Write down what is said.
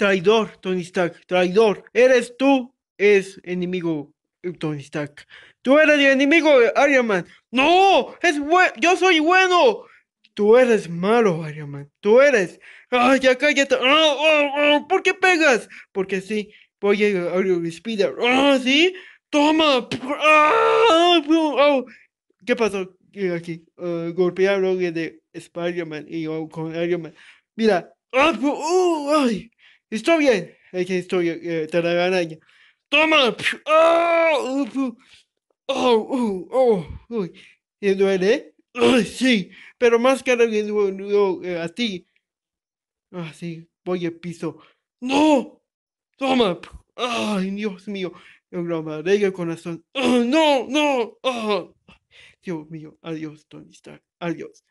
traidor, Tony Stark, traidor, eres tú, es enemigo Tony Stark. Tú eres el enemigo de Iron Man. No, es bueno, yo soy bueno. Tú eres malo, Iron Man. Tú eres. Ay, ya cállate. Ah, ah, ah, ¿Por qué pegas? Porque sí, voy a Iron Spider. Ah, sí. Toma. ¿Qué pasó aquí? Uh, golpearon de Spider-Man y con Iron Man. Mira. Uh, ay. ¡Estoy bien. Esa historia, eh, araña. ¡Toma! Ah, ah, ¡Oh! ¡Oh! ¡Oh! ¡Oh! ¿Te duele? sí! Pero más que nada eh, a ti. Ah, sí. Voy al piso. ¡No! ¡Toma! ¡Ay, Dios mío! El gramaré el corazón. Ah, no! ¡No! ¡Oh! Dios mío. Adiós, Tony Stark. Adiós.